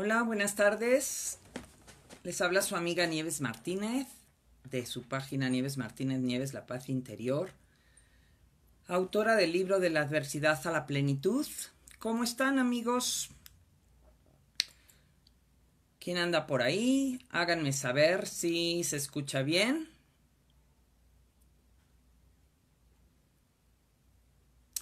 Hola, buenas tardes. Les habla su amiga Nieves Martínez de su página Nieves Martínez Nieves La Paz Interior, autora del libro De la adversidad a la plenitud. ¿Cómo están amigos? ¿Quién anda por ahí? Háganme saber si se escucha bien.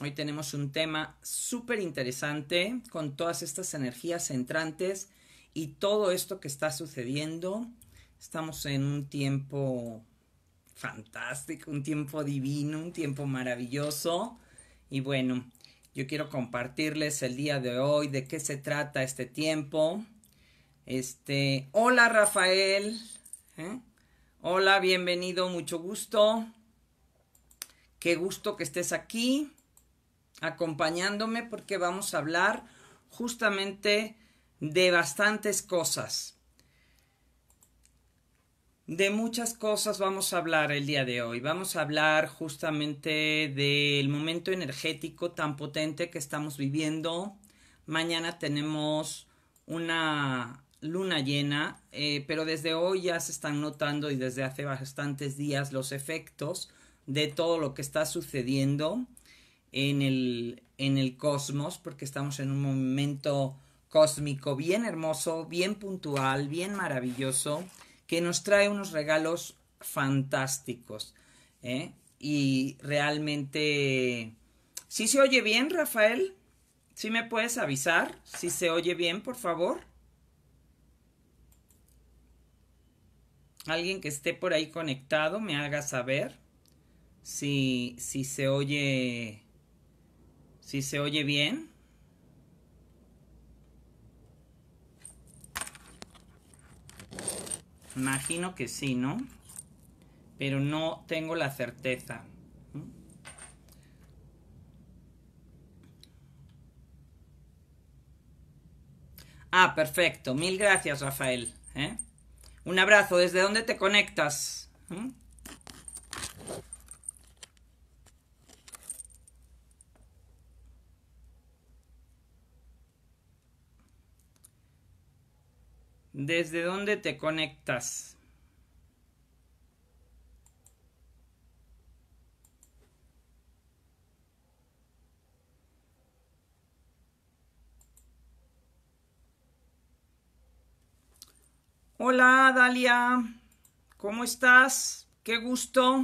Hoy tenemos un tema súper interesante con todas estas energías entrantes y todo esto que está sucediendo. Estamos en un tiempo fantástico, un tiempo divino, un tiempo maravilloso. Y bueno, yo quiero compartirles el día de hoy de qué se trata este tiempo. Este, hola Rafael. ¿eh? Hola, bienvenido, mucho gusto. Qué gusto que estés aquí acompañándome porque vamos a hablar justamente de bastantes cosas. De muchas cosas vamos a hablar el día de hoy. Vamos a hablar justamente del momento energético tan potente que estamos viviendo. Mañana tenemos una luna llena, eh, pero desde hoy ya se están notando y desde hace bastantes días los efectos de todo lo que está sucediendo en el, en el cosmos, porque estamos en un momento cósmico bien hermoso, bien puntual, bien maravilloso, que nos trae unos regalos fantásticos. ¿eh? Y realmente, si se oye bien, Rafael, si me puedes avisar si se oye bien, por favor. Alguien que esté por ahí conectado me haga saber si, si se oye si se oye bien. Imagino que sí, ¿no? Pero no tengo la certeza. Ah, perfecto. Mil gracias, Rafael. ¿eh? Un abrazo. ¿Desde dónde te conectas? ¿Mm? desde dónde te conectas. Hola Dalia, ¿cómo estás? Qué gusto.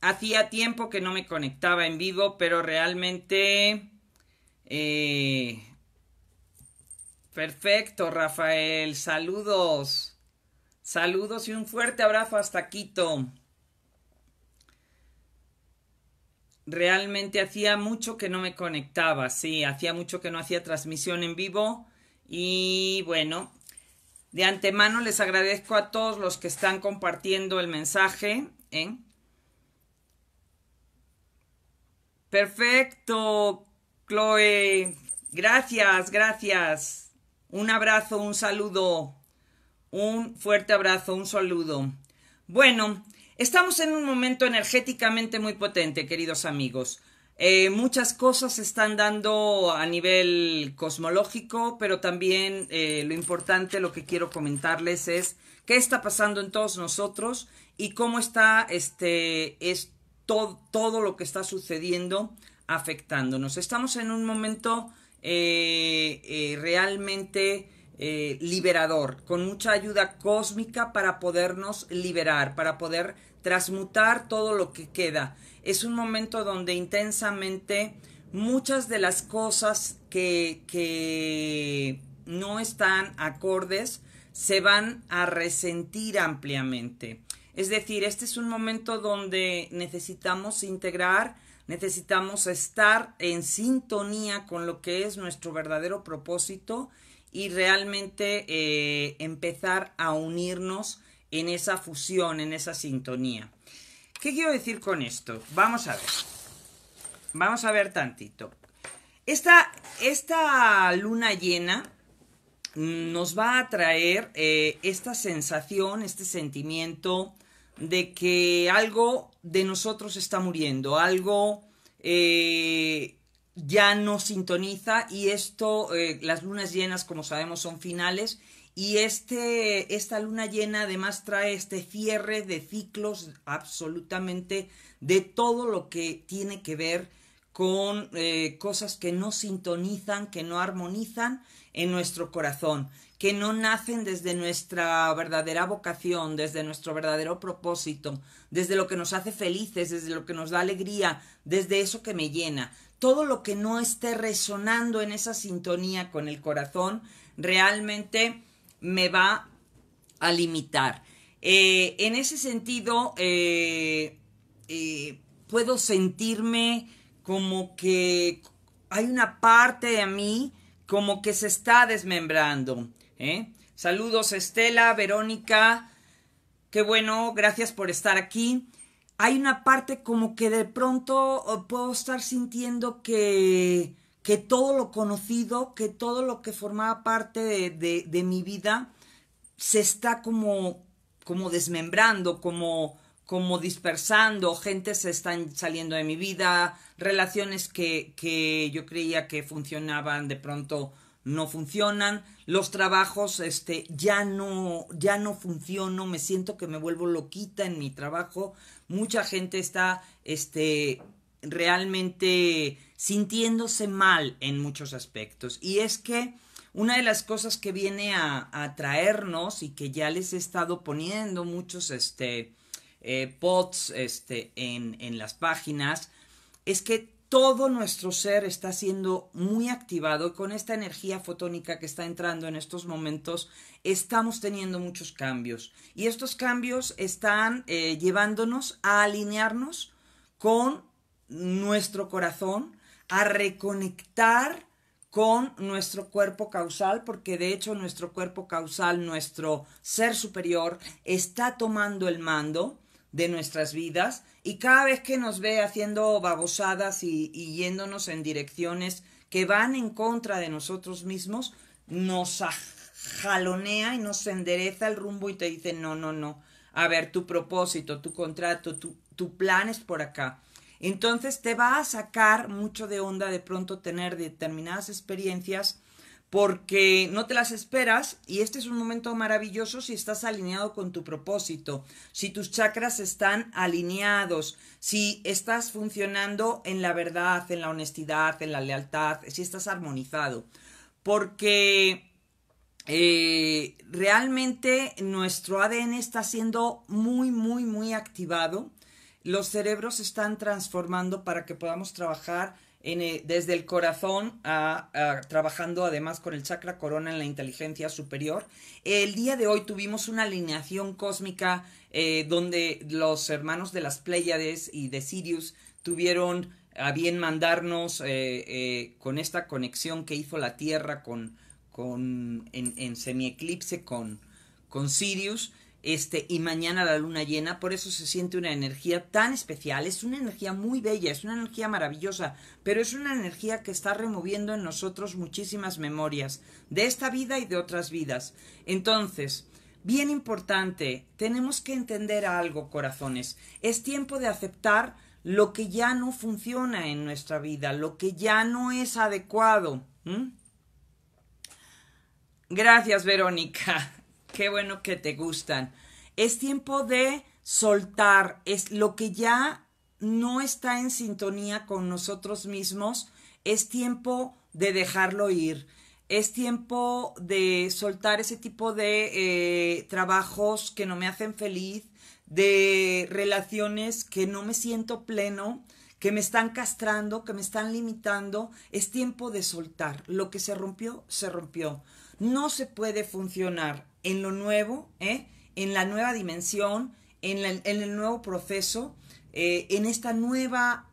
Hacía tiempo que no me conectaba en vivo, pero realmente eh, Perfecto, Rafael. Saludos. Saludos y un fuerte abrazo hasta Quito. Realmente hacía mucho que no me conectaba, sí, hacía mucho que no hacía transmisión en vivo y bueno, de antemano les agradezco a todos los que están compartiendo el mensaje. ¿eh? Perfecto, Chloe. Gracias, gracias. Un abrazo, un saludo. Un fuerte abrazo, un saludo. Bueno, estamos en un momento energéticamente muy potente, queridos amigos. Eh, muchas cosas se están dando a nivel cosmológico, pero también eh, lo importante, lo que quiero comentarles es qué está pasando en todos nosotros y cómo está este, es todo lo que está sucediendo afectándonos. Estamos en un momento eh, eh, realmente eh, liberador, con mucha ayuda cósmica para podernos liberar, para poder transmutar todo lo que queda. Es un momento donde intensamente muchas de las cosas que no están acordes se van a resentir ampliamente. Es decir, este es un momento donde necesitamos integrar Necesitamos estar en sintonía con lo que es nuestro verdadero propósito y realmente eh, empezar a unirnos en esa fusión, en esa sintonía. ¿Qué quiero decir con esto? Vamos a ver. Vamos a ver tantito. Esta, esta luna llena nos va a traer eh, esta sensación, este sentimiento de que algo de nosotros está muriendo, algo eh, ya no sintoniza y esto, eh, las lunas llenas como sabemos son finales y este, esta luna llena además trae este cierre de ciclos absolutamente de todo lo que tiene que ver con eh, cosas que no sintonizan, que no armonizan en nuestro corazón, que no nacen desde nuestra verdadera vocación, desde nuestro verdadero propósito, desde lo que nos hace felices, desde lo que nos da alegría, desde eso que me llena. Todo lo que no esté resonando en esa sintonía con el corazón realmente me va a limitar. Eh, en ese sentido, eh, eh, puedo sentirme como que hay una parte de mí como que se está desmembrando. ¿eh? Saludos Estela, Verónica, qué bueno, gracias por estar aquí. Hay una parte como que de pronto oh, puedo estar sintiendo que, que todo lo conocido, que todo lo que formaba parte de, mi vida se está como, como desmembrando, como, como dispersando, gente se están saliendo de mi vida, relaciones que, que yo creía que funcionaban de pronto no funcionan, los trabajos este ya no ya no funciono, me siento que me vuelvo loquita en mi trabajo. Mucha gente está este realmente sintiéndose mal en muchos aspectos y es que una de las cosas que viene a, atraernos, traernos y que ya les he estado poniendo muchos este eh, pods este, en, en las páginas es que todo nuestro ser está siendo muy activado con esta energía fotónica que está entrando en estos momentos estamos teniendo muchos cambios y estos cambios están eh, llevándonos a alinearnos con nuestro corazón, a reconectar con nuestro cuerpo causal, porque de hecho nuestro cuerpo causal, nuestro ser superior, está tomando el mando de nuestras vidas y cada vez que nos ve haciendo babosadas y, yéndonos en direcciones que van en contra de nosotros mismos, nos jalonea y nos endereza el rumbo y te dice, no, no, no, a ver, tu propósito, tu contrato, tu, tu plan es por acá. Entonces te va a sacar mucho de onda de pronto tener determinadas experiencias porque no te las esperas y este es un momento maravilloso si estás alineado con tu propósito, si tus chakras están alineados, si estás funcionando en la verdad, en la honestidad, en la lealtad, si estás armonizado, porque eh, realmente nuestro ADN está siendo muy, muy, muy activado, los cerebros se están transformando para que podamos trabajar eh, desde el corazón, a, trabajando además con el chakra corona en la inteligencia superior. El día de hoy tuvimos una alineación cósmica eh, donde los hermanos de las Pléyades y de Sirius tuvieron a bien mandarnos eh, con esta conexión que hizo la Tierra con, en, en semieclipse con Sirius este, y mañana la luna llena, por eso se siente una energía tan especial, es una energía muy bella, es una energía maravillosa, pero es una energía que está removiendo en nosotros muchísimas memorias de esta vida y de otras vidas. Entonces, bien importante, tenemos que entender algo, corazones, es tiempo de aceptar lo que ya no funciona en nuestra vida, lo que ya no es adecuado. Gracias, Verónica. Qué bueno que te gustan. Es tiempo de soltar es lo que ya no está en sintonía con nosotros mismos, es tiempo de dejarlo ir. Es tiempo de soltar ese tipo de eh, trabajos que no me hacen feliz, de relaciones que no me siento pleno, que me están castrando, que me están limitando. Es tiempo de soltar. Lo que se rompió, se rompió. No se puede funcionar en lo nuevo, ¿eh? en la nueva dimensión, en, el nuevo proceso, eh, en esta nueva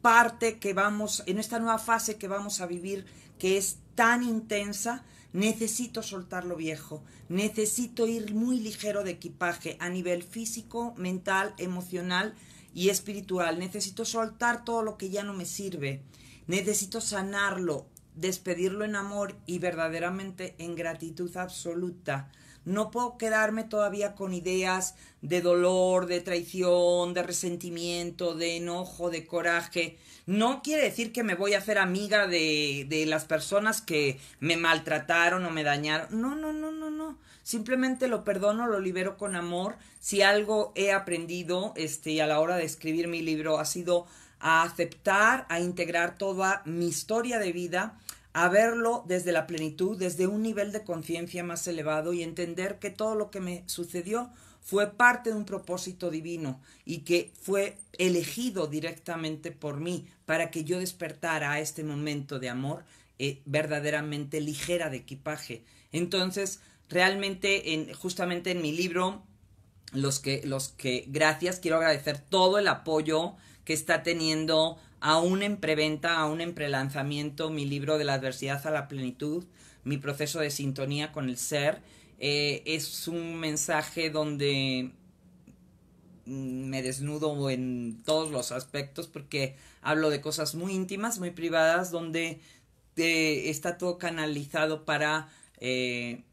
parte que vamos, en esta nueva fase que vamos a vivir, que es tan intensa, necesito soltar lo viejo, necesito ir muy ligero de equipaje a nivel físico, mental, emocional y espiritual, necesito soltar todo lo que ya no me sirve, necesito sanarlo, despedirlo en amor y verdaderamente en gratitud absoluta. No puedo quedarme todavía con ideas de dolor, de traición, de resentimiento, de enojo, de coraje. No quiere decir que me voy a hacer amiga de, las personas que me maltrataron o me dañaron. No, no, no, no, no. Simplemente lo perdono, lo libero con amor. Si algo he aprendido este, a la hora de escribir mi libro ha sido a aceptar, a integrar toda mi historia de vida, a verlo desde la plenitud, desde un nivel de conciencia más elevado y entender que todo lo que me sucedió fue parte de un propósito divino y que fue elegido directamente por mí para que yo despertara a este momento de amor eh, verdaderamente ligera de equipaje. Entonces, realmente, justamente en mi libro, los que, los que, gracias, quiero agradecer todo el apoyo que está teniendo aún en preventa, aún en prelanzamiento, mi libro de la adversidad a la plenitud, mi proceso de sintonía con el ser. Eh, es un mensaje donde mm, me desnudo en todos los aspectos porque hablo de cosas muy íntimas, muy privadas, donde eh, está todo canalizado para eh,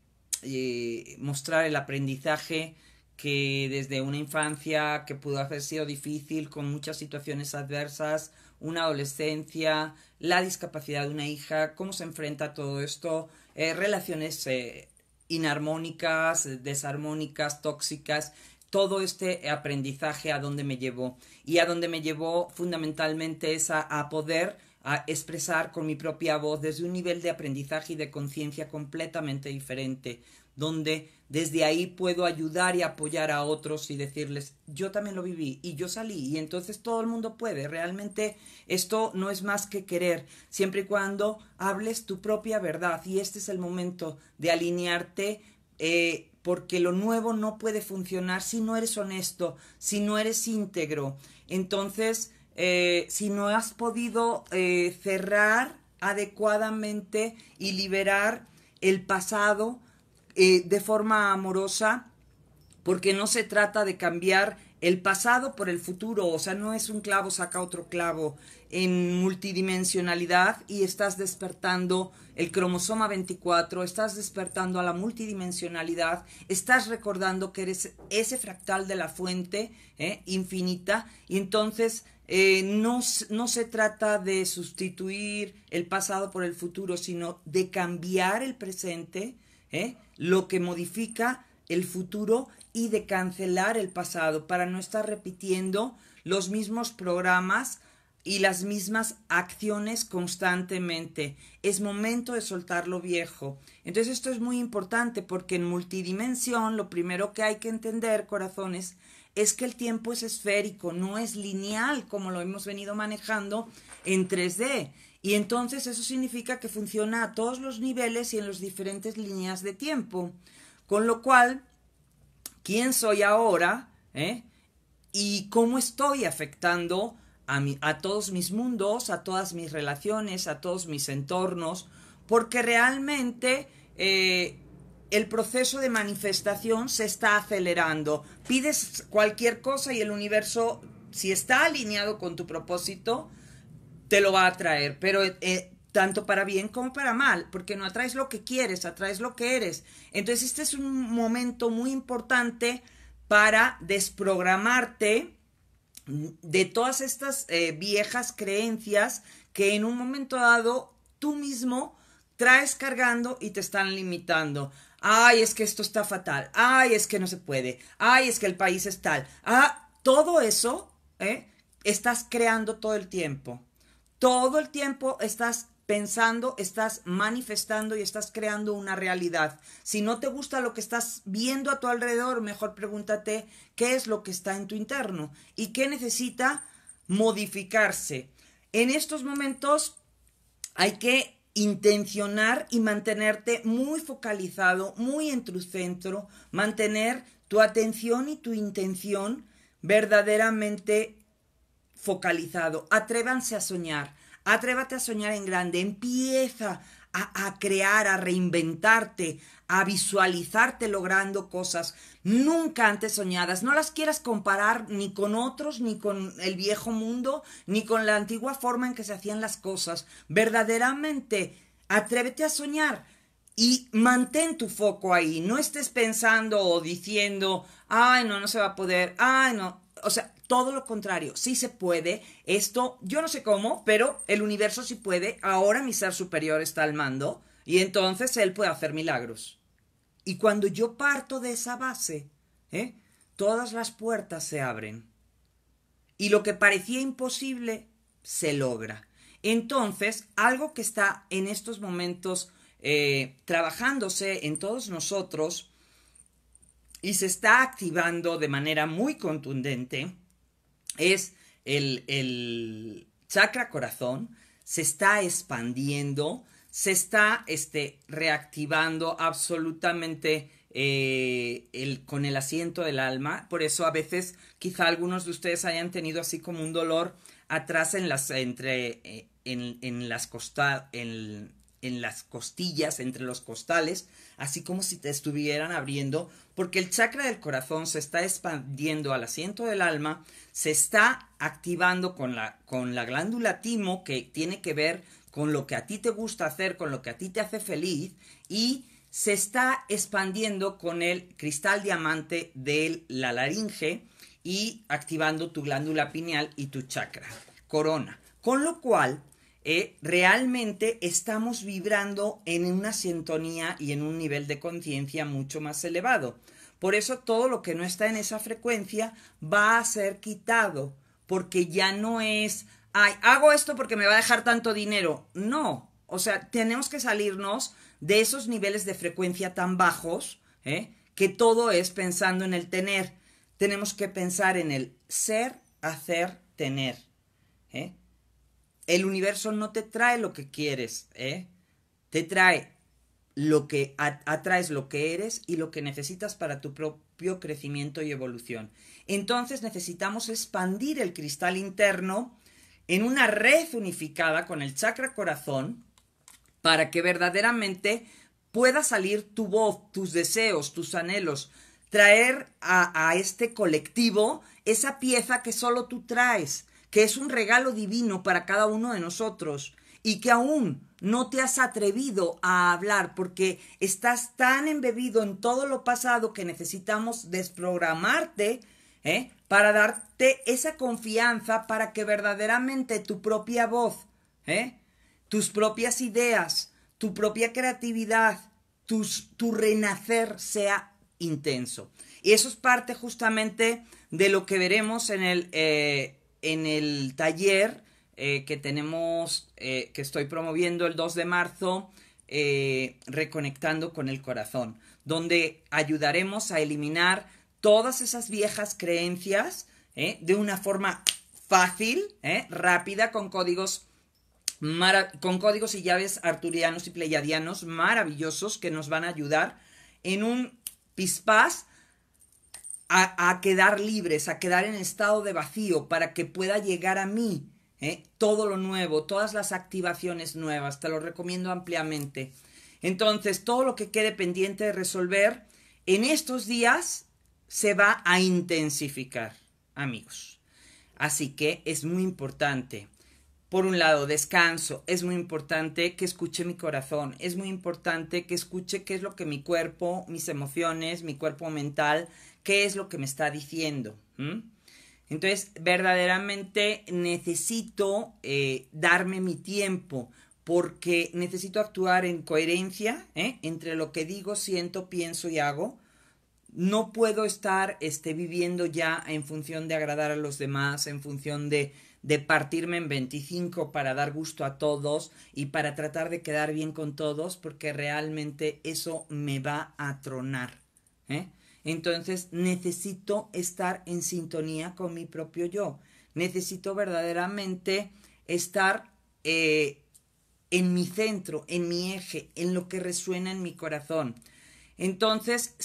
mostrar el aprendizaje que desde una infancia que pudo haber sido difícil, con muchas situaciones adversas, una adolescencia, la discapacidad de una hija, cómo se enfrenta todo esto, eh, relaciones eh, inarmónicas, desarmónicas, tóxicas, todo este aprendizaje a dónde me llevó y a dónde me llevó fundamentalmente es a, a poder a expresar con mi propia voz desde un nivel de aprendizaje y de conciencia completamente diferente, donde desde ahí puedo ayudar y apoyar a otros y decirles, yo también lo viví y yo salí y entonces todo el mundo puede. Realmente esto no es más que querer, siempre y cuando hables tu propia verdad y este es el momento de alinearte. Eh, porque lo nuevo no puede funcionar si no eres honesto, si no eres íntegro. Entonces, eh, si no has podido eh, cerrar adecuadamente y liberar el pasado, eh, de forma amorosa porque no se trata de cambiar el pasado por el futuro, o sea, no es un clavo saca otro clavo en multidimensionalidad y estás despertando el cromosoma 24, estás despertando a la multidimensionalidad, estás recordando que eres ese fractal de la fuente eh, infinita y entonces eh, no se trata de sustituir el pasado por el futuro, sino de cambiar el presente ¿eh? lo que modifica el futuro y de cancelar el pasado para no estar repitiendo los mismos programas y las mismas acciones constantemente. Es momento de soltar lo viejo. Entonces esto es muy importante porque en multidimensión lo primero que hay que entender, corazones, es que el tiempo es esférico, no es lineal como lo hemos venido manejando en 3D. Y entonces eso significa que funciona a todos los niveles y en las diferentes líneas de tiempo. Con lo cual, ¿quién soy ahora? ¿Eh? ¿Y cómo estoy afectando a, a todos mis mundos, a todas mis relaciones, a todos mis entornos? Porque realmente eh, el proceso de manifestación se está acelerando. Pides cualquier cosa y el universo, si está alineado con tu propósito, te lo va a traer, pero eh, eh, tanto para bien como para mal, porque no atraes lo que quieres, atraes lo que eres. Entonces este es un momento muy importante para desprogramarte de todas estas eh, viejas creencias que en un momento dado tú mismo traes cargando y te están limitando. Ay, es que esto está fatal. Ay, es que no se puede. Ay, es que el país es tal. Ah, todo eso ¿eh? estás creando todo el tiempo. Todo el tiempo estás pensando, estás manifestando y estás creando una realidad. Si no te gusta lo que estás viendo a tu alrededor, mejor pregúntate qué es lo que está en tu interno y qué necesita modificarse. En estos momentos hay que intencionar y mantenerte muy focalizado, muy en tu centro, mantener tu atención y tu intención verdaderamente focalizado. Atrévanse a soñar. Atrévate a soñar en grande. Empieza a, crear, a reinventarte, a visualizarte logrando cosas nunca antes soñadas. No las quieras comparar ni con otros, ni con el viejo mundo, ni con la antigua forma en que se hacían las cosas. Verdaderamente, atrévete a soñar. Y mantén tu foco ahí, no estés pensando o diciendo, ay, no, no se va a poder, ay, no. O sea, todo lo contrario, sí se puede. Esto, yo no sé cómo, pero el universo sí puede. Ahora mi ser superior está al mando y entonces él puede hacer milagros. Y cuando yo parto de esa base, ¿eh? todas las puertas se abren. Y lo que parecía imposible se logra. Entonces, algo que está en estos momentos eh, trabajándose en todos nosotros y se está activando de manera muy contundente es el, chakra corazón se está expandiendo, se está este, reactivando absolutamente eh, el, con el asiento del alma. Por eso a veces quizá algunos de ustedes hayan tenido así como un dolor atrás en las, entre, eh, en, las en, en las costillas, entre los costales, así como si te estuvieran abriendo, porque el chakra del corazón se está expandiendo al asiento del alma, se está activando con la, con la glándula timo, que tiene que ver con lo que a ti te gusta hacer, con lo que a ti te hace feliz, y se está expandiendo con el cristal diamante de la laringe y activando tu glándula pineal y tu chakra corona. Con lo cual, eh, realmente estamos vibrando en una sintonía y en un nivel de conciencia mucho más elevado. Por eso todo lo que no está en esa frecuencia va a ser quitado, porque ya no es, ay, hago esto porque me va a dejar tanto dinero. No, o sea, tenemos que salirnos de esos niveles de frecuencia tan bajos, ¿eh? que todo es pensando en el tener. Tenemos que pensar en el ser, hacer, tener. ¿eh? el universo no te trae lo que quieres, ¿eh? Te trae lo que atraes lo que eres y lo que necesitas para tu propio crecimiento y evolución. Entonces necesitamos expandir el cristal interno en una red unificada con el chakra corazón para que verdaderamente pueda salir tu voz, tus deseos, tus anhelos, traer a, a este colectivo esa pieza que solo tú traes que es un regalo divino para cada uno de nosotros y que aún no te has atrevido a hablar porque estás tan embebido en todo lo pasado que necesitamos desprogramarte ¿eh? para darte esa confianza para que verdaderamente tu propia voz, ¿eh? tus propias ideas, tu propia creatividad, tu renacer sea intenso. Y eso es parte justamente de lo que veremos en el... Eh, en el taller eh, que tenemos, eh, que estoy promoviendo el 2 de marzo, eh, Reconectando con el Corazón, donde ayudaremos a eliminar todas esas viejas creencias de una forma fácil, rápida, con códigos con códigos y llaves arturianos y pleiadianos maravillosos que nos van a ayudar en un pispás a, quedar libres, a quedar en estado de vacío, para que pueda llegar a mí ¿eh? todo lo nuevo, todas las activaciones nuevas. Te lo recomiendo ampliamente. Entonces, todo lo que quede pendiente de resolver en estos días se va a intensificar, amigos. Así que es muy importante. Por un lado, descanso. Es muy importante que escuche mi corazón. Es muy importante que escuche qué es lo que mi cuerpo, mis emociones, mi cuerpo mental ¿Qué es lo que me está diciendo? Entonces, verdaderamente necesito eh, darme mi tiempo porque necesito actuar en coherencia ¿eh? entre lo que digo, siento, pienso y hago. No puedo estar este, viviendo ya en función de agradar a los demás, en función de, de partirme en 25 para dar gusto a todos y para tratar de quedar bien con todos, porque realmente eso me va a tronar. ¿eh? Entonces necesito estar en sintonía con mi propio yo. Necesito verdaderamente estar eh, en mi centro, en mi eje, en lo que resuena en mi corazón. Entonces,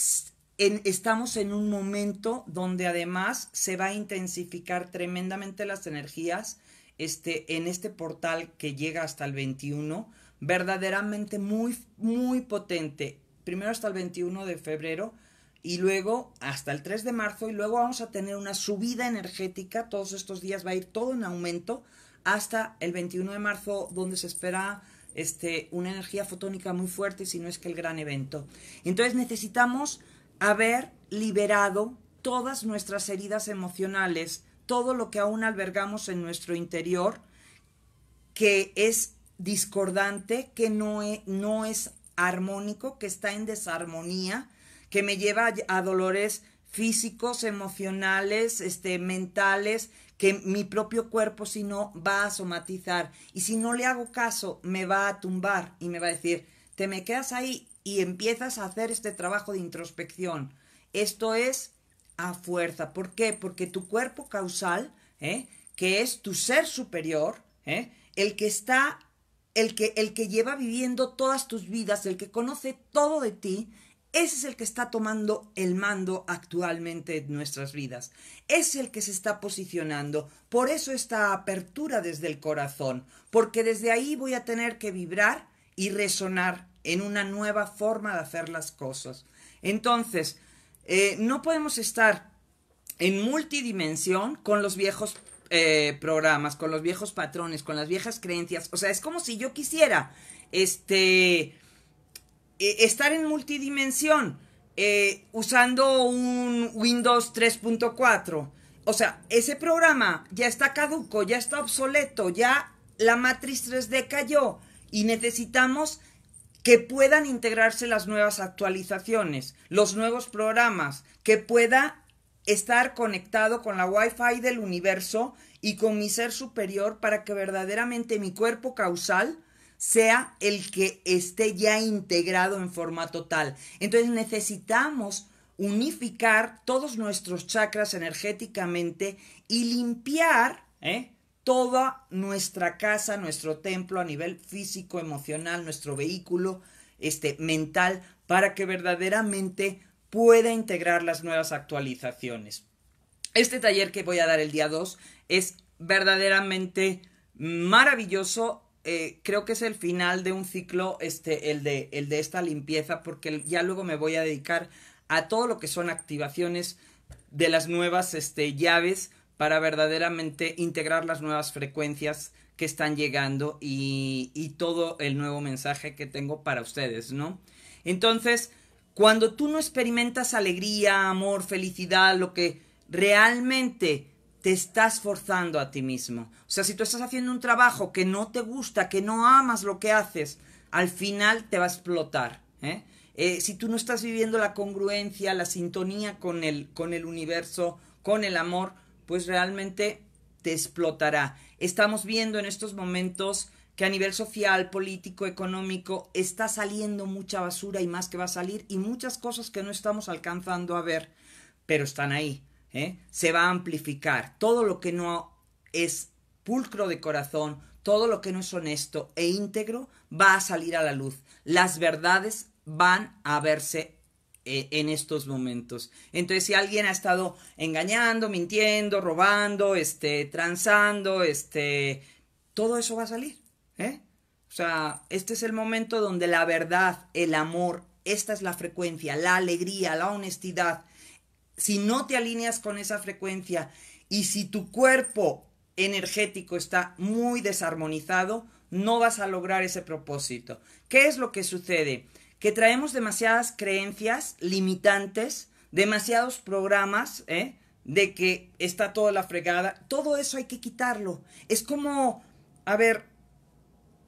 estamos en un momento donde además se va a intensificar tremendamente las energías este, en este portal que llega hasta el 21, verdaderamente muy, muy potente. Primero hasta el 21 de febrero, y luego hasta el 3 de marzo y luego vamos a tener una subida energética, todos estos días va a ir todo en aumento hasta el 21 de marzo donde se espera este, una energía fotónica muy fuerte, si no es que el gran evento. Entonces necesitamos haber liberado todas nuestras heridas emocionales, todo lo que aún albergamos en nuestro interior, que es discordante, que no e, no es armónico, que está en desarmonía, que me lleva a dolores físicos, emocionales, este, mentales, que mi propio cuerpo si no va a somatizar y si no le hago caso me va a tumbar y me va a decir, te me quedas ahí y empiezas a hacer este trabajo de introspección. Esto es a fuerza. ¿Por qué? Porque tu cuerpo causal, ¿eh? que es tu ser superior, ¿eh? el que está, el que, el que lleva viviendo todas tus vidas, el que conoce todo de ti, ese es el que está tomando el mando actualmente en nuestras vidas. Es el que se está posicionando. Por eso esta apertura desde el corazón, porque desde ahí voy a tener que vibrar y resonar en una nueva forma de hacer las cosas. Entonces, eh, no podemos estar en multidimensión con los viejos eh, programas, con los viejos patrones, con las viejas creencias. O sea, es como si yo quisiera, este, eh, estar en multidimensión eh, usando un Windows 3.4. O sea, ese programa ya está caduco, ya está obsoleto, ya la matriz 3D cayó y necesitamos que puedan integrarse las nuevas actualizaciones, los nuevos programas, que pueda estar conectado con la Wi-Fi del universo y con mi ser superior para que verdaderamente mi cuerpo causal sea el que esté ya integrado en forma total. Entonces necesitamos unificar todos nuestros chakras energéticamente y limpiar ¿eh? toda nuestra casa, nuestro templo a nivel físico, emocional, nuestro vehículo este, mental, para que verdaderamente pueda integrar las nuevas actualizaciones. Este taller que voy a dar el día 2 es verdaderamente maravilloso eh, creo que es el final de un ciclo, este, el de, el de esta limpieza, porque ya luego me voy a dedicar a todo lo que son activaciones de las nuevas este, llaves para verdaderamente integrar las nuevas frecuencias que están llegando y, y todo el nuevo mensaje que tengo para ustedes, ¿no? Entonces, cuando tú no experimentas alegría, amor, felicidad, lo que realmente te estás forzando a ti mismo. O sea, si tú estás haciendo un trabajo que no te gusta, que no amas lo que haces, al final te va a explotar. ¿eh? Eh, si tú no estás viviendo la congruencia, la sintonía con el, con el universo, con el amor, pues realmente te explotará. Estamos viendo en estos momentos que a nivel social, político, económico, está saliendo mucha basura y más que va a salir y muchas cosas que no estamos alcanzando a ver, pero están ahí. ¿eh? se va a amplificar. Todo lo que no es pulcro de corazón, todo lo que no es honesto e íntegro, va a salir a la luz. Las verdades van a verse eh, en estos momentos. Entonces, si alguien ha estado engañando, mintiendo, robando, este, transando, este, todo eso va a salir. ¿eh? O sea, este es el momento donde la verdad, el amor, esta es la frecuencia, la alegría, la honestidad, si no te alineas con esa frecuencia y si tu cuerpo energético está muy desarmonizado, no vas a lograr ese propósito. ¿Qué es lo que sucede? Que traemos demasiadas creencias limitantes, demasiados programas ¿eh? de que está toda la fregada. Todo eso hay que quitarlo. Es como, a ver,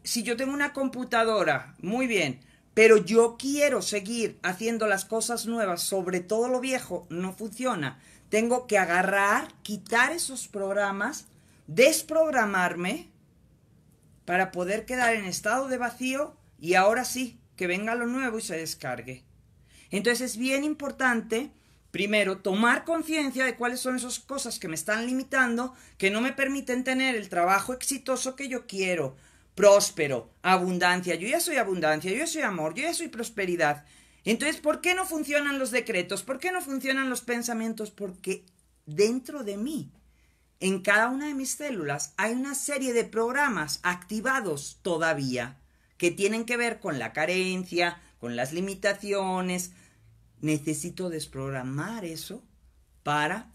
si yo tengo una computadora, muy bien, pero yo quiero seguir haciendo las cosas nuevas, sobre todo lo viejo, no funciona. Tengo que agarrar, quitar esos programas, desprogramarme para poder quedar en estado de vacío y ahora sí, que venga lo nuevo y se descargue. Entonces es bien importante, primero, tomar conciencia de cuáles son esas cosas que me están limitando, que no me permiten tener el trabajo exitoso que yo quiero, próspero, abundancia, yo ya soy abundancia, yo ya soy amor, yo ya soy prosperidad. Entonces, ¿por qué no funcionan los decretos? ¿Por qué no funcionan los pensamientos? Porque dentro de mí, en cada una de mis células, hay una serie de programas activados todavía que tienen que ver con la carencia, con las limitaciones. Necesito desprogramar eso para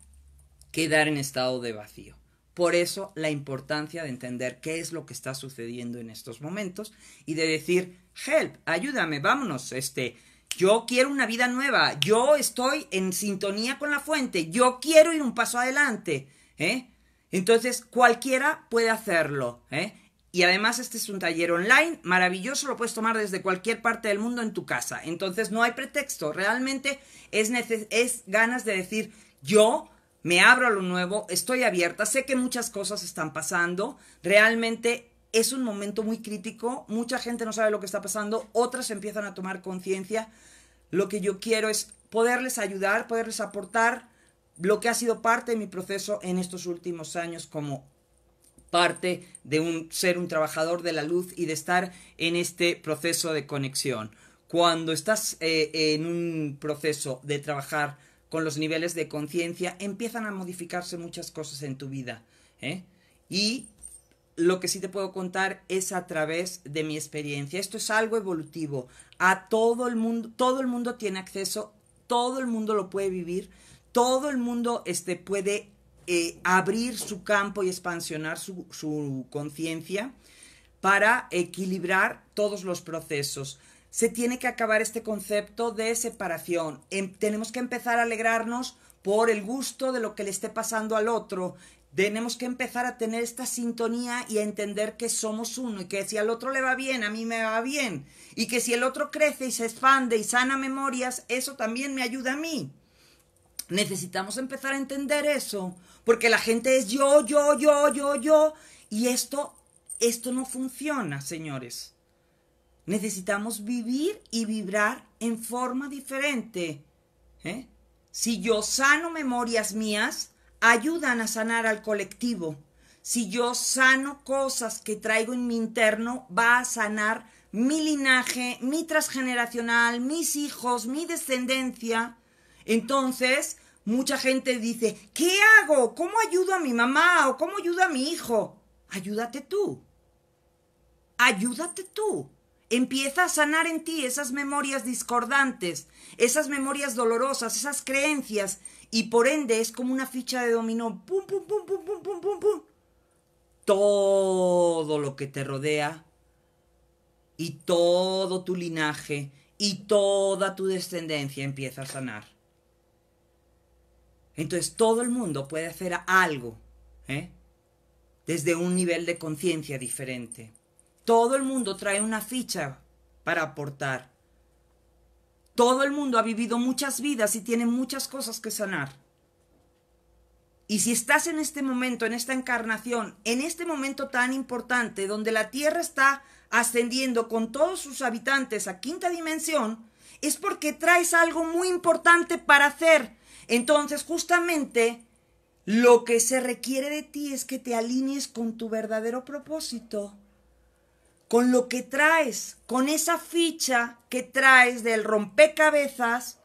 quedar en estado de vacío. Por eso la importancia de entender qué es lo que está sucediendo en estos momentos y de decir, help, ayúdame, vámonos, este, yo quiero una vida nueva, yo estoy en sintonía con la fuente, yo quiero ir un paso adelante, ¿eh? Entonces, cualquiera puede hacerlo, ¿eh? Y además este es un taller online maravilloso, lo puedes tomar desde cualquier parte del mundo en tu casa. Entonces no hay pretexto, realmente es, es ganas de decir, yo me abro a lo nuevo, estoy abierta, sé que muchas cosas están pasando, realmente es un momento muy crítico, mucha gente no sabe lo que está pasando, otras empiezan a tomar conciencia, lo que yo quiero es poderles ayudar, poderles aportar lo que ha sido parte de mi proceso en estos últimos años como parte de un, ser un trabajador de la luz y de estar en este proceso de conexión. Cuando estás eh, en un proceso de trabajar con los niveles de conciencia, empiezan a modificarse muchas cosas en tu vida. ¿eh? Y lo que sí te puedo contar es a través de mi experiencia. Esto es algo evolutivo. A todo el mundo, todo el mundo tiene acceso, todo el mundo lo puede vivir, todo el mundo este, puede eh, abrir su campo y expansionar su conciencia para equilibrar todos los procesos se tiene que acabar este concepto de separación. Em, tenemos que empezar a alegrarnos por el gusto de lo que le esté pasando al otro. Tenemos que empezar a tener esta sintonía y a entender que somos uno y que si al otro le va bien, a mí me va bien. Y que si el otro crece y se expande y sana memorias, eso también me ayuda a mí. Necesitamos empezar a entender eso, porque la gente es yo, yo, yo, yo, yo. Y esto, esto no funciona, señores. Necesitamos vivir y vibrar en forma diferente. ¿eh? Si yo sano memorias mías, ayudan a sanar al colectivo. Si yo sano cosas que traigo en mi interno, va a sanar mi linaje, mi transgeneracional, mis hijos, mi descendencia. Entonces, mucha gente dice, ¿qué hago? ¿Cómo ayudo a mi mamá o cómo ayudo a mi hijo? Ayúdate tú. Ayúdate tú. Empieza a sanar en ti esas memorias discordantes, esas memorias dolorosas, esas creencias, y por ende es como una ficha de dominó. Pum, pum, pum, pum, pum, pum, pum, pum. Todo lo que te rodea y todo tu linaje y toda tu descendencia empieza a sanar. Entonces todo el mundo puede hacer algo, ¿eh? Desde un nivel de conciencia diferente. Todo el mundo trae una ficha para aportar. Todo el mundo ha vivido muchas vidas y tiene muchas cosas que sanar. Y si estás en este momento, en esta encarnación, en este momento tan importante donde la Tierra está ascendiendo con todos sus habitantes a quinta dimensión, es porque traes algo muy importante para hacer. Entonces, justamente, lo que se requiere de ti es que te alinees con tu verdadero propósito con lo que traes, con esa ficha que traes del rompecabezas,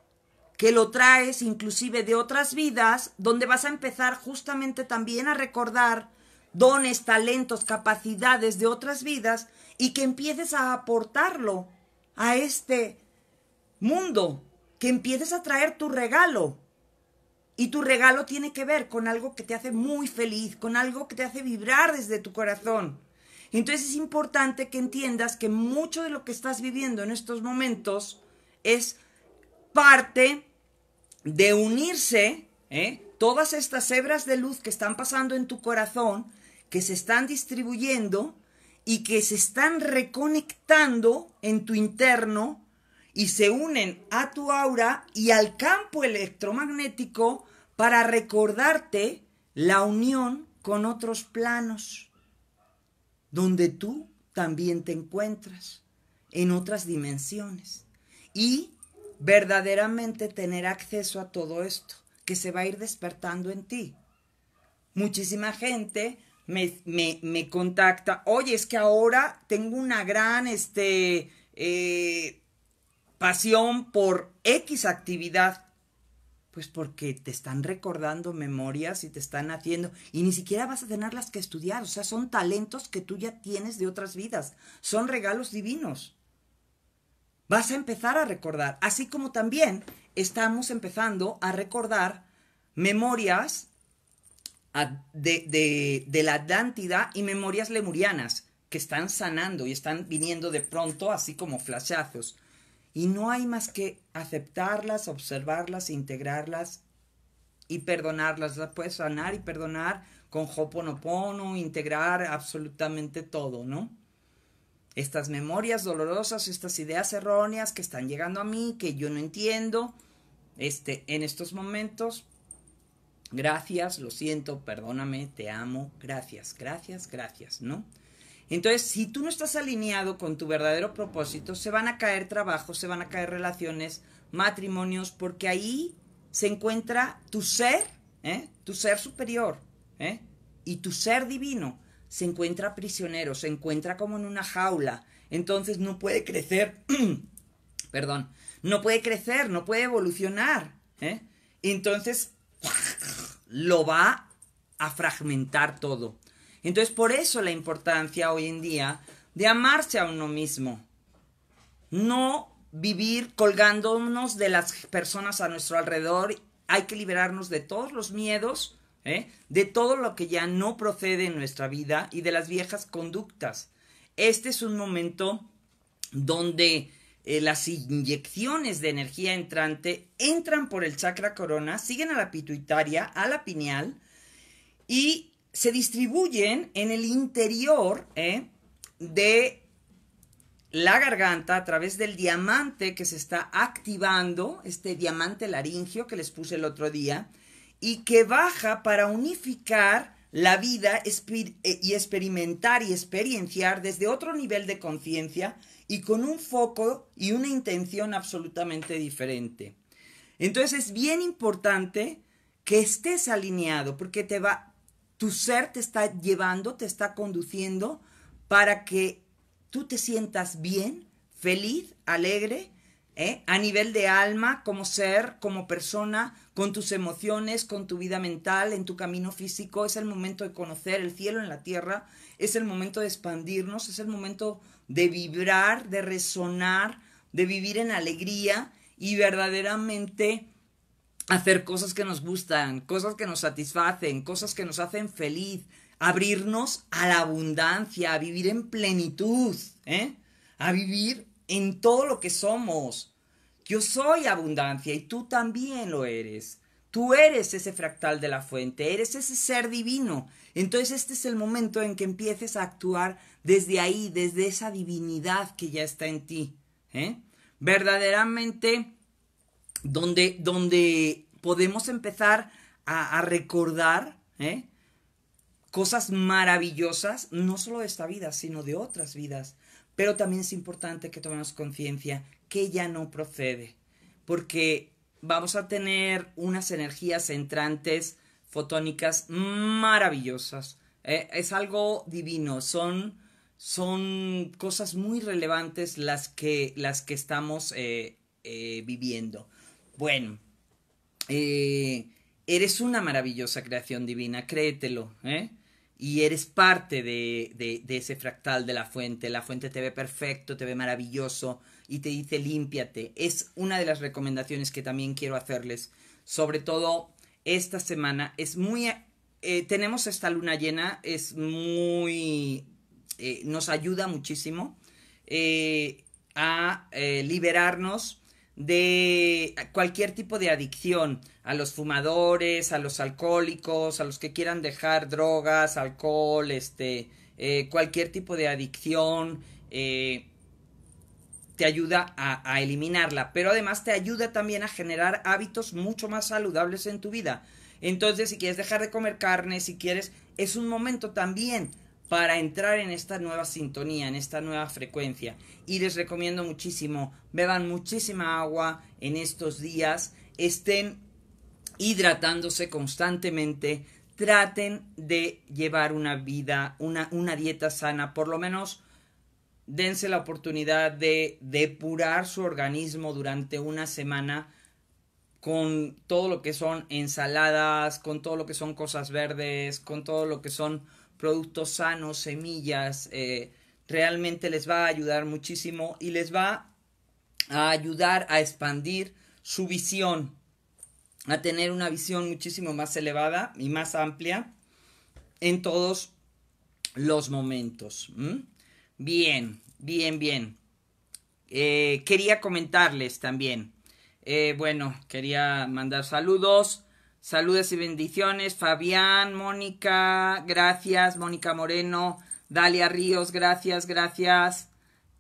que lo traes inclusive de otras vidas, donde vas a empezar justamente también a recordar dones, talentos, capacidades de otras vidas y que empieces a aportarlo a este mundo, que empieces a traer tu regalo. Y tu regalo tiene que ver con algo que te hace muy feliz, con algo que te hace vibrar desde tu corazón entonces es importante que entiendas que mucho de lo que estás viviendo en estos momentos es parte de unirse ¿eh? todas estas hebras de luz que están pasando en tu corazón, que se están distribuyendo y que se están reconectando en tu interno y se unen a tu aura y al campo electromagnético para recordarte la unión con otros planos donde tú también te encuentras en otras dimensiones y verdaderamente tener acceso a todo esto que se va a ir despertando en ti. Muchísima gente me, me, me contacta, oye, es que ahora tengo una gran este, eh, pasión por X actividad pues porque te están recordando memorias y te están haciendo, y ni siquiera vas a las que estudiar, o sea, son talentos que tú ya tienes de otras vidas, son regalos divinos. Vas a empezar a recordar, así como también estamos empezando a recordar memorias de, de la Atlántida y memorias lemurianas que están sanando y están viniendo de pronto así como flashazos. Y no hay más que aceptarlas, observarlas, integrarlas y perdonarlas. Las puedes sanar y perdonar con Hoponopono, integrar absolutamente todo, ¿no? Estas memorias dolorosas, estas ideas erróneas que están llegando a mí, que yo no entiendo, este, en estos momentos, gracias, lo siento, perdóname, te amo, gracias, gracias, gracias, ¿no? Entonces, si tú no estás alineado con tu verdadero propósito, se van a caer trabajos, se van a caer relaciones, matrimonios, porque ahí se encuentra tu ser, ¿eh? tu ser superior ¿eh? y tu ser divino. Se encuentra prisionero, se encuentra como en una jaula. Entonces no puede crecer, perdón, no puede crecer, no puede evolucionar. ¿eh? Entonces lo va a fragmentar todo. Entonces, por eso la importancia hoy en día de amarse a uno mismo. No vivir colgándonos de las personas a nuestro alrededor. Hay que liberarnos de todos los miedos, ¿eh? de todo lo que ya no procede en nuestra vida y de las viejas conductas. Este es un momento donde eh, las inyecciones de energía entrante entran por el chakra corona, siguen a la pituitaria, a la pineal y se distribuyen en el interior ¿eh? de la garganta a través del diamante que se está activando, este diamante laringio que les puse el otro día, y que baja para unificar la vida eh, y experimentar y experienciar desde otro nivel de conciencia y con un foco y una intención absolutamente diferente. Entonces es bien importante que estés alineado porque te va, tu ser te está llevando, te está conduciendo para que tú te sientas bien, feliz, alegre, ¿eh? a nivel de alma, como ser, como persona, con tus emociones, con tu vida mental, en tu camino físico. Es el momento de conocer el cielo en la tierra, es el momento de expandirnos, es el momento de vibrar, de resonar, de vivir en alegría y verdaderamente hacer cosas que nos gustan, cosas que nos satisfacen, cosas que nos hacen feliz, abrirnos a la abundancia, a vivir en plenitud, ¿eh? a vivir en todo lo que somos. Yo soy abundancia y tú también lo eres. Tú eres ese fractal de la fuente, eres ese ser divino. Entonces este es el momento en que empieces a actuar desde ahí, desde esa divinidad que ya está en ti. ¿eh? Verdaderamente donde, podemos empezar a, recordar ¿eh? cosas maravillosas, no solo de esta vida, sino de otras vidas. Pero también es importante que tomemos conciencia que ya no procede, porque vamos a tener unas energías entrantes fotónicas maravillosas. ¿eh? es algo divino, son, cosas muy relevantes las que, las que estamos eh, viviendo. Bueno, eh, eres una maravillosa creación divina, créetelo, ¿eh? Y eres parte de, ese fractal de la fuente. La fuente te ve perfecto, te ve maravilloso y te dice límpiate. Es una de las recomendaciones que también quiero hacerles. Sobre todo esta semana. Es muy... Eh, tenemos esta luna llena, es muy... nos ayuda muchísimo a liberarnos de cualquier tipo de adicción, a los fumadores, a los alcohólicos, a los que quieran dejar drogas, alcohol, este, eh, cualquier tipo de adicción, eh, te ayuda a eliminarla, pero además te ayuda también a generar hábitos mucho más saludables en tu vida. Entonces, si quieres dejar de comer carne, si quieres, es un momento también para entrar en esta nueva sintonía, en esta nueva frecuencia. Y les recomiendo muchísimo, beban muchísima agua en estos días, estén hidratándose constantemente, traten de llevar una vida, una, dieta sana, por lo menos dense la oportunidad de depurar su organismo durante una semana con todo lo que son ensaladas, con todo lo que son cosas verdes, con todo lo que son productos sanos, semillas, eh, realmente les va a ayudar muchísimo y les va a ayudar a expandir su visión, a tener una visión muchísimo más elevada y más amplia en todos los momentos. Bien, bien, bien. Eh, quería comentarles también. Eh, bueno, quería mandar saludos. Saludos y bendiciones. Fabián, Mónica, gracias. Mónica Moreno, Dalia Ríos, gracias, gracias.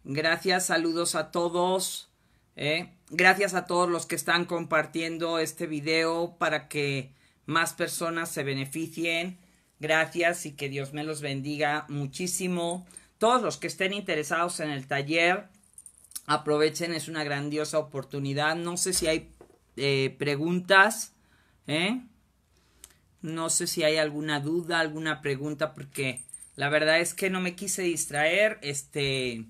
Gracias, saludos a todos. Eh. Gracias a todos los que están compartiendo este video para que más personas se beneficien. Gracias y que Dios me los bendiga muchísimo. Todos los que estén interesados en el taller, aprovechen, es una grandiosa oportunidad. No sé si hay eh, preguntas. ¿Eh? No sé si hay alguna duda, alguna pregunta, porque la verdad es que no me quise distraer. Este,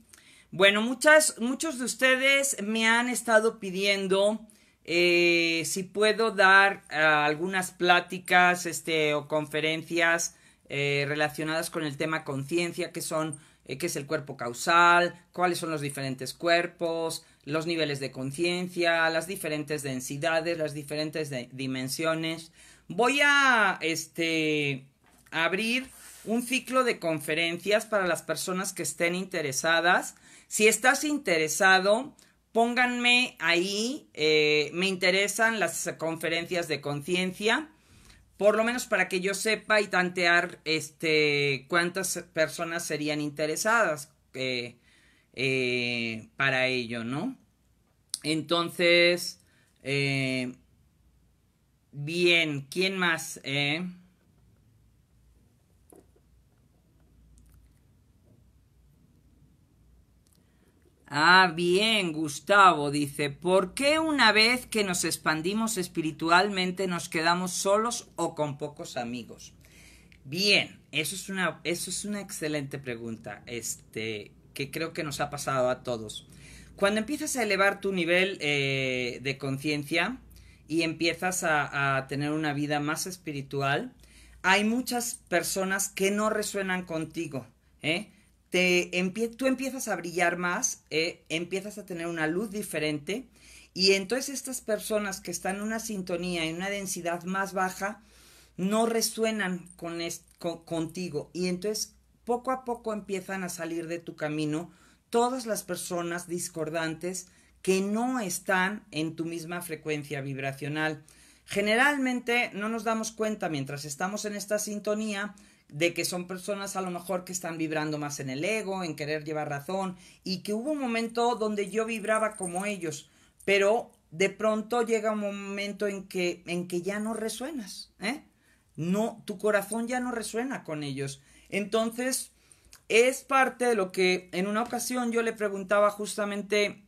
bueno, muchos de ustedes me han estado pidiendo eh, si puedo dar ah, algunas pláticas, este, o conferencias eh, relacionadas con el tema conciencia, que son, qué es el cuerpo causal, cuáles son los diferentes cuerpos, los niveles de conciencia, las diferentes densidades, las diferentes dimensiones. Voy a este, abrir un ciclo de conferencias para las personas que estén interesadas. Si estás interesado, pónganme ahí, eh, me interesan las conferencias de conciencia, por lo menos para que yo sepa y tantear este, cuántas personas serían interesadas. Eh, eh, para ello, ¿no? Entonces, eh, bien, ¿quién más? Eh? Ah, bien, Gustavo dice, ¿por qué una vez que nos expandimos espiritualmente nos quedamos solos o con pocos amigos? Bien, eso es una, eso es una excelente pregunta. Este, que creo que nos ha pasado a todos. Cuando empiezas a elevar tu nivel eh, de conciencia y empiezas a, tener una vida más espiritual, hay muchas personas que no resuenan contigo. ¿eh? Te tú empiezas a brillar más, ¿eh? empiezas a tener una luz diferente y entonces estas personas que están en una sintonía, y una densidad más baja, no resuenan con contigo y entonces poco a poco empiezan a salir de tu camino todas las personas discordantes que no están en tu misma frecuencia vibracional. Generalmente no nos damos cuenta mientras estamos en esta sintonía de que son personas a lo mejor que están vibrando más en el ego, en querer llevar razón, y que hubo un momento donde yo vibraba como ellos, pero de pronto llega un momento en que, en que ya no resuenas, ¿eh? No, tu corazón ya no resuena con ellos. Entonces, es parte de lo que en una ocasión yo le preguntaba justamente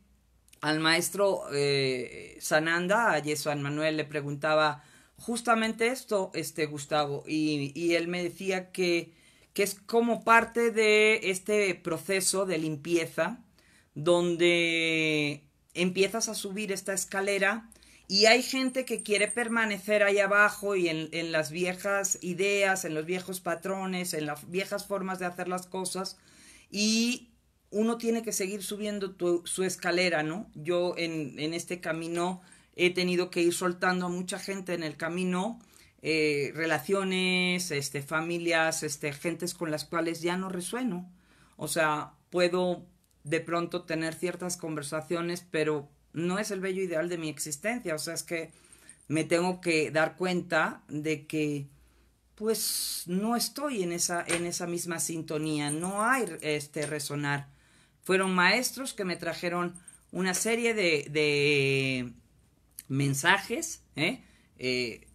al maestro eh, Sananda, a Yesuan Manuel, le preguntaba justamente esto, este Gustavo, y, él me decía que es como parte de este proceso de limpieza, donde empiezas a subir esta escalera y hay gente que quiere permanecer ahí abajo y en, las viejas ideas, en los viejos patrones, en las viejas formas de hacer las cosas. Y uno tiene que seguir subiendo su escalera, ¿no? Yo en, este camino he tenido que ir soltando a mucha gente en el camino, eh, relaciones, este, familias, este, gentes con las cuales ya no resueno. O sea, puedo de pronto tener ciertas conversaciones, pero no es el bello ideal de mi existencia. O sea, es que me tengo que dar cuenta de que pues no estoy en esa, en esa misma sintonía, no hay este resonar. Fueron maestros que me trajeron una serie de, de mensajes, ¿eh? Eh,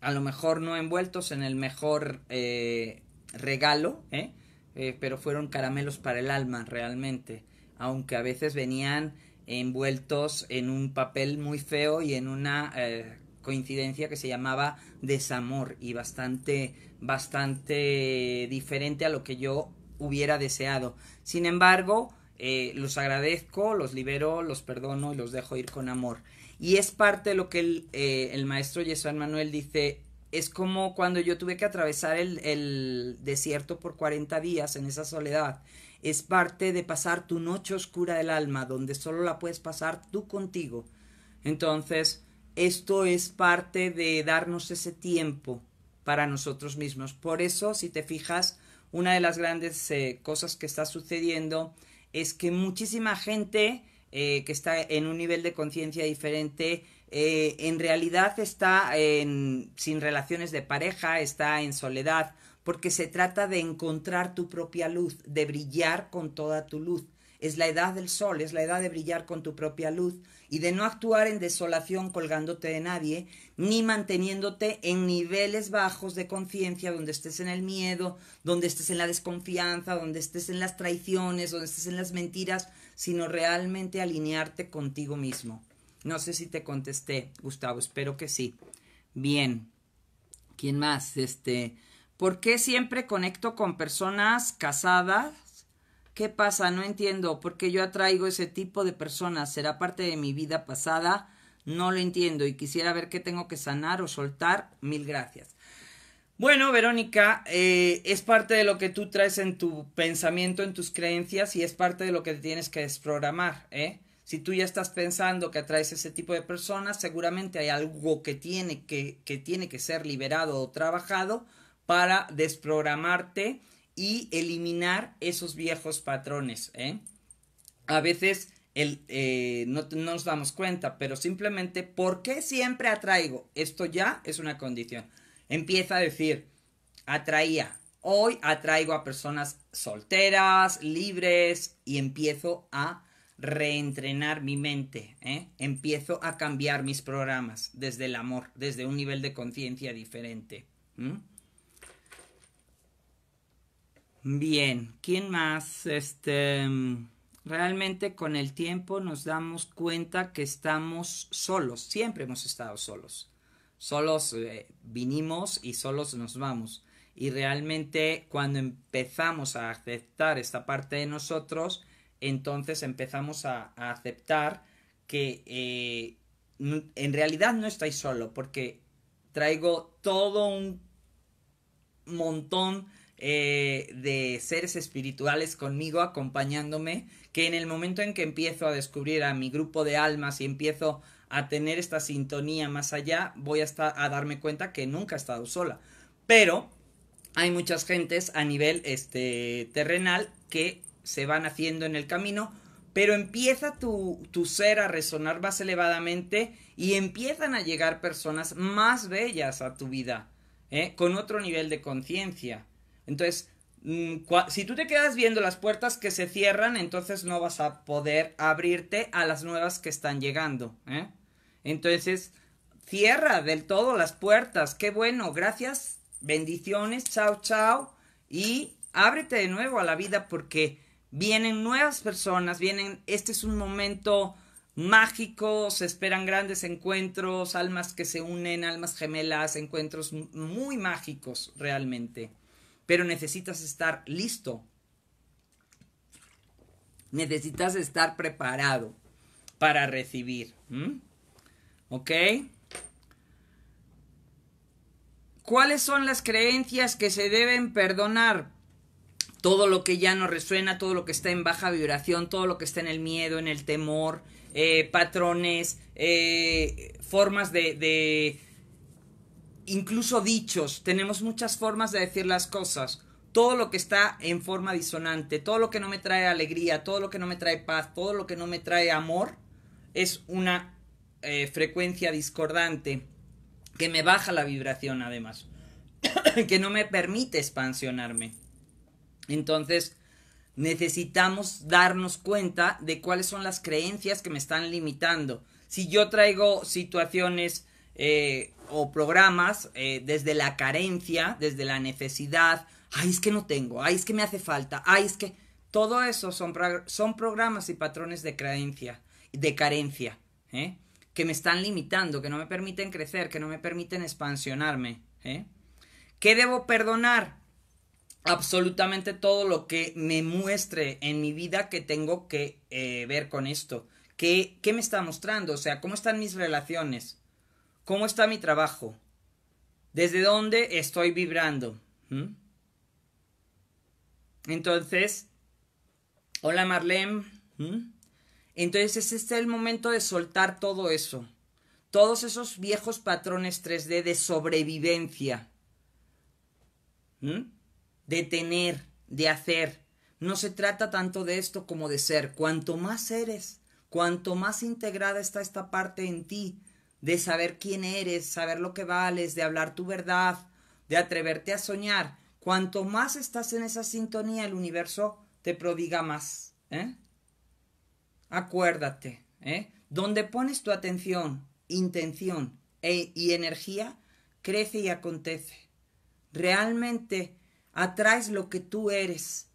a lo mejor no envueltos en el mejor eh, regalo, pero fueron caramelos para el alma realmente, aunque a veces venían envueltos en un papel muy feo y en una eh, coincidencia que se llamaba desamor y bastante bastante diferente a lo que yo hubiera deseado. Sin embargo, eh, los agradezco, los libero, los perdono y los dejo ir con amor. Y es parte de lo que eh, el, maestro Yesuan Manuel dice, es como cuando yo tuve que atravesar el, el desierto por 40 días en esa soledad es parte de pasar tu noche oscura del alma, donde solo la puedes pasar tú contigo. Entonces, esto es parte de darnos ese tiempo para nosotros mismos. Por eso, si te fijas, una de las grandes eh, cosas que está sucediendo es que muchísima gente eh, que está en un nivel de conciencia diferente, eh, en realidad está en, sin relaciones de pareja, está en soledad porque se trata de encontrar tu propia luz, de brillar con toda tu luz. Es la edad del sol, es la edad de brillar con tu propia luz y de no actuar en desolación colgándote de nadie, ni manteniéndote en niveles bajos de conciencia donde estés en el miedo, donde estés en la desconfianza, donde estés en las traiciones, donde estés en las mentiras, sino realmente alinearte contigo mismo. No sé si te contesté, Gustavo, espero que sí. Bien. ¿Quién más? Este, ¿Por qué siempre conecto con personas casadas? ¿Qué pasa? No entiendo. ¿Por qué yo atraigo ese tipo de personas? ¿Será parte de mi vida pasada? No lo entiendo y quisiera ver qué tengo que sanar o soltar. Mil gracias. Bueno, Verónica, eh, es parte de lo que tú traes en tu pensamiento, en tus creencias y es parte de lo que tienes que desprogramar. ¿eh? Si tú ya estás pensando que atraes ese tipo de personas, seguramente hay algo que tiene que, que, tiene que ser liberado o trabajado para desprogramarte y eliminar esos viejos patrones. ¿eh? A veces eh, no, nos damos cuenta, pero simplemente, ¿por qué siempre atraigo? Esto ya es una condición. Empieza a decir, atraía. Hoy atraigo a personas solteras, libres, y empiezo a reentrenar mi mente. ¿eh? Empiezo a cambiar mis programas desde el amor, desde un nivel de conciencia diferente. Bien, ¿quién más? Este, realmente con el tiempo nos damos cuenta que estamos solos, siempre hemos estado solos. Solos eh, vinimos y solos nos vamos. Y realmente cuando empezamos a aceptar esta parte de nosotros, entonces empezamos a, aceptar que eh, en realidad no estáis solo, porque traigo todo un montón eh, de seres espirituales conmigo, acompañándome, que en el momento en que empiezo a descubrir a mi grupo de almas y empiezo a tener esta sintonía más allá, voy a, a darme cuenta que nunca he estado sola. Pero hay muchas gentes a nivel este, terrenal que se van haciendo en el camino, pero empieza tu, tu, ser a resonar más elevadamente y empiezan a llegar personas más bellas a tu vida, ¿eh? con otro nivel de conciencia. Entonces, mm, si tú te quedas viendo las puertas que se cierran, entonces no vas a poder abrirte a las nuevas que están llegando. ¿eh? Entonces, cierra del todo las puertas. Qué bueno, gracias, bendiciones, chao, chao. Y ábrete de nuevo a la vida porque vienen nuevas personas, vienen, este es un momento mágico, se esperan grandes encuentros, almas que se unen, almas gemelas, encuentros muy mágicos realmente pero necesitas estar listo. Necesitas estar preparado para recibir. ¿Ok? ¿Cuáles son las creencias que se deben perdonar? Todo lo que ya no resuena, todo lo que está en baja vibración, todo lo que está en el miedo, en el temor, eh, patrones, eh, formas de incluso dichos, tenemos muchas formas de decir las cosas. Todo lo que está en forma disonante, todo lo que no me trae alegría, todo lo que no me trae paz, todo lo que no me trae amor, es una eh, frecuencia discordante que me baja la vibración además, que no me permite expansionarme. Entonces, necesitamos darnos cuenta de cuáles son las creencias que me están limitando. Si yo traigo situaciones eh, o programas eh, desde la carencia, desde la necesidad, ay es que no tengo, ay es que me hace falta, ay es que... Todo eso son, son programas y patrones de creencia, de carencia, ¿eh? que me están limitando, que no me permiten crecer, que no me permiten expansionarme. ¿Qué debo perdonar? Absolutamente todo lo que me muestre en mi vida que tengo que ver con esto. ¿Qué, ¿Qué me está mostrando? O sea, ¿cómo están mis relaciones? ¿Cómo está mi trabajo? ¿Desde dónde estoy vibrando? ¿Mm? Entonces, hola Marlene. ¿Mm? Entonces este es el momento de soltar todo eso. Todos esos viejos patrones 3D de sobrevivencia. ¿Mm? De tener, de hacer. No se trata tanto de esto como de ser. Cuanto más eres, cuanto más integrada está esta parte en ti, de saber quién eres, saber lo que vales, de hablar tu verdad, de atreverte a soñar. Cuanto más estás en esa sintonía, el universo te prodiga más. ¿eh? Acuérdate, ¿eh? donde pones tu atención, intención e, y energía, crece y acontece. Realmente atraes lo que tú eres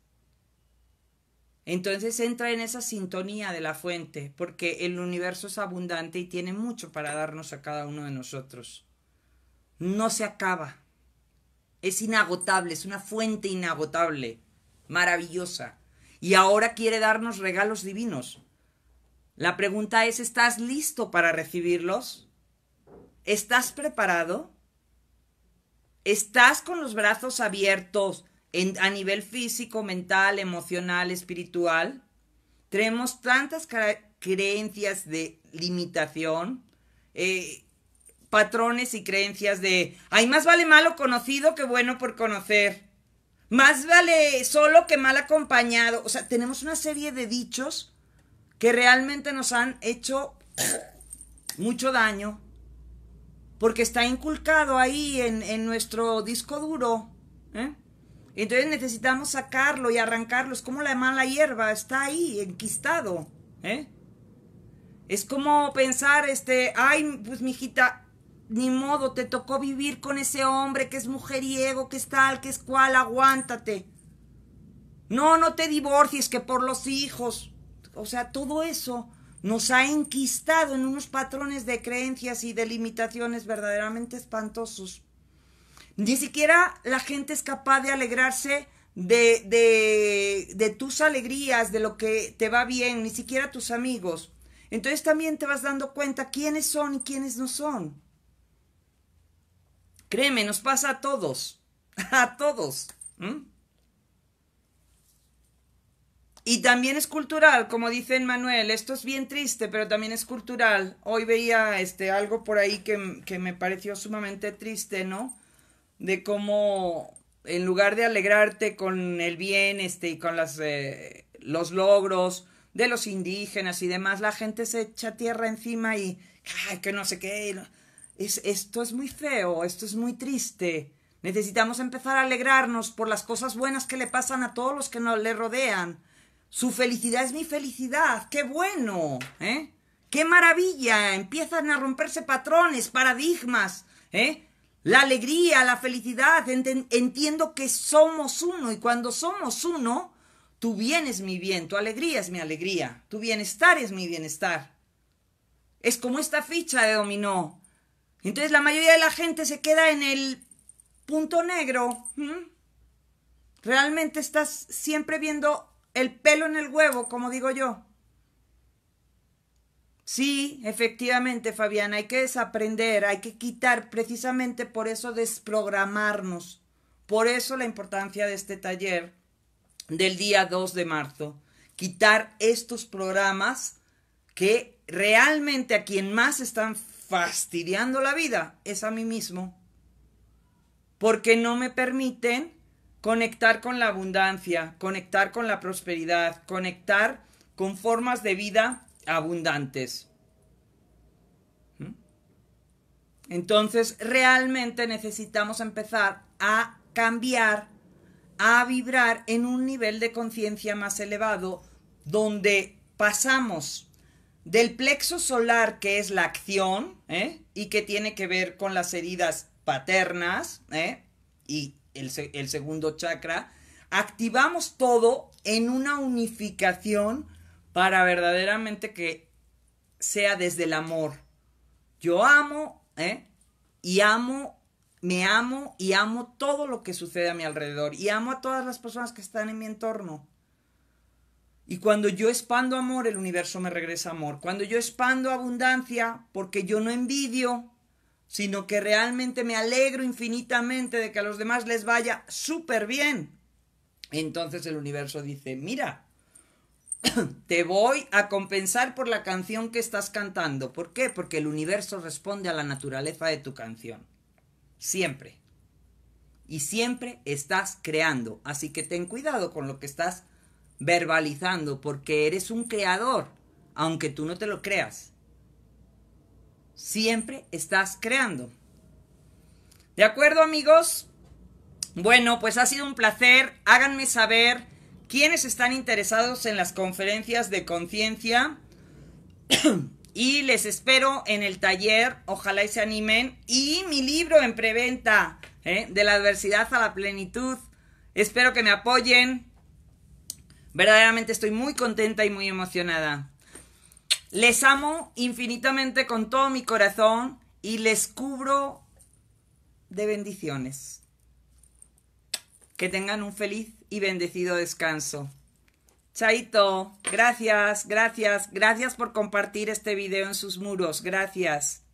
entonces entra en esa sintonía de la fuente, porque el universo es abundante y tiene mucho para darnos a cada uno de nosotros. No se acaba. Es inagotable, es una fuente inagotable, maravillosa. Y ahora quiere darnos regalos divinos. La pregunta es, ¿estás listo para recibirlos? ¿Estás preparado? ¿Estás con los brazos abiertos? a nivel físico, mental, emocional, espiritual. Tenemos tantas creencias de limitación, eh, patrones y creencias de, ay, más vale malo conocido que bueno por conocer. Más vale solo que mal acompañado. O sea, tenemos una serie de dichos que realmente nos han hecho mucho daño porque está inculcado ahí en, en nuestro disco duro. ¿eh? Entonces necesitamos sacarlo y arrancarlo. Es como la mala hierba, está ahí, enquistado. ¿eh? Es como pensar, este, ay, pues mijita, ni modo, te tocó vivir con ese hombre que es mujeriego, que es tal, que es cual, aguántate. No, no te divorcies, que por los hijos. O sea, todo eso nos ha enquistado en unos patrones de creencias y de limitaciones verdaderamente espantosos. Ni siquiera la gente es capaz de alegrarse de, tus alegrías, de lo que te va bien, ni siquiera tus amigos. Entonces también te vas dando cuenta quiénes son y quiénes no son. Créeme, nos pasa a todos, a todos. Y también es cultural, como dice Manuel, esto es bien triste, pero también es cultural. Hoy veía este, algo por ahí que me pareció sumamente triste, ¿no? de cómo en lugar de alegrarte con el bien este, y con las, eh, los logros de los indígenas y demás, la gente se echa tierra encima y ay, que no sé qué. esto es muy feo, esto es muy triste. Necesitamos empezar a alegrarnos por las cosas buenas que le pasan a todos los que nos le rodean. Su felicidad es mi felicidad. ¡Qué bueno! ¿Eh? ¡Qué maravilla! Empiezan a romperse patrones, paradigmas. ¿Eh? la alegría, la felicidad. Entiendo que somos uno y cuando somos uno, tu bien es mi bien, tu alegría es mi alegría, tu bienestar es mi bienestar. Es como esta ficha de dominó. Entonces la mayoría de la gente se queda en el punto negro. Realmente estás siempre viendo el pelo en el huevo, como digo yo. Sí, efectivamente, Fabián, hay que desaprender, hay que quitar, precisamente por eso desprogramarnos. Por eso la importancia de este taller del día 2 de marzo. Quitar estos programas que realmente a quien más están fastidiando la vida es a mí mismo. Porque no me permiten conectar con la abundancia, conectar con la prosperidad, conectar con formas de vida abundantes. ¿Mm? Entonces, realmente necesitamos empezar a cambiar, a vibrar en un nivel de conciencia más elevado, donde pasamos del plexo solar, que es la acción, ¿eh? y que tiene que ver con las heridas paternas, ¿eh? y el segundo chakra, activamos todo en una unificación para verdaderamente que sea desde el amor. Yo amo, ¿eh? Y amo, me amo y amo todo lo que sucede a mi alrededor y amo a todas las personas que están en mi entorno. Y cuando yo expando amor, el universo me regresa amor. Cuando yo expando abundancia, porque yo no envidio, sino que realmente me alegro infinitamente de que a los demás les vaya súper bien. Entonces el universo dice, mira, te voy a compensar por la canción que estás cantando. ¿Por qué? Porque el universo responde a la naturaleza de tu canción. Siempre. Y siempre estás creando. Así que ten cuidado con lo que estás verbalizando, porque eres un creador, aunque tú no te lo creas. Siempre estás creando. ¿De acuerdo amigos? Bueno, pues ha sido un placer. Háganme saber quienes están interesados en las conferencias de conciencia y les espero en el taller, ojalá y se animen, y mi libro en preventa, ¿eh? de la adversidad a la plenitud, espero que me apoyen, verdaderamente estoy muy contenta y muy emocionada. Les amo infinitamente con todo mi corazón y les cubro de bendiciones. Que tengan un feliz y bendecido descanso. Chaito, gracias, gracias, gracias por compartir este video en sus muros, gracias.